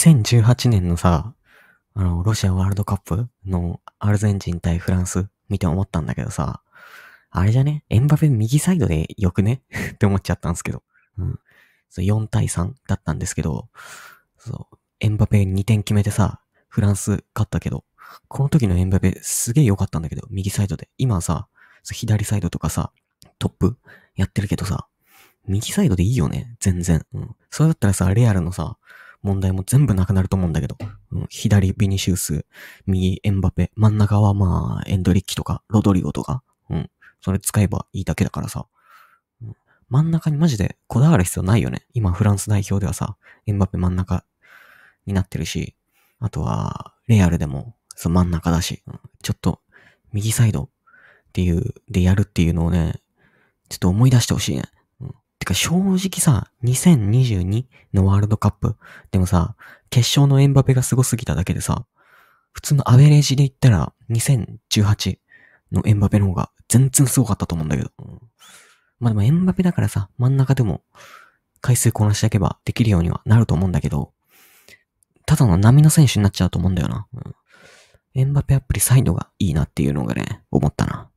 2018年のさ、あの、ロシアワールドカップのアルゼンチン対フランス見て思ったんだけどさ、あれじゃねエンバペ右サイドでよくね って思っちゃったんですけど。うん。そう4対3だったんですけど、そう、エンバペ2点決めてさ、フランス勝ったけど、この時のエンバペすげえ良かったんだけど、右サイドで。今さ、左サイドとかさ、トップやってるけどさ、右サイドでいいよね、全然。うん。それだったらさ、レアルのさ、問題も全部なくなると思うんだけど、うん、左ビニシウス、右エンバペ、真ん中はまあエンドリッキとかロドリゴとか、うん、それ使えばいいだけだからさ、うん、真ん中にマジでこだわる必要ないよね。今フランス代表ではさ、エンバペ真ん中になってるし、あとはレアルでもそ真ん中だし、うん、ちょっと右サイドっていう、でやるっていうのをね、ちょっと思い出してほしいね。か正直さ、2022のワールドカップでもさ、決勝のエンバペが凄すぎただけでさ、普通のアベレージで言ったら2018のエンバペの方が全然凄かったと思うんだけど。まあでもエンバペだからさ、真ん中でも回数こなしていけばできるようにはなると思うんだけど、ただの波の選手になっちゃうと思うんだよな。うん、エンバペアプリサイドがいいなっていうのがね、思ったな。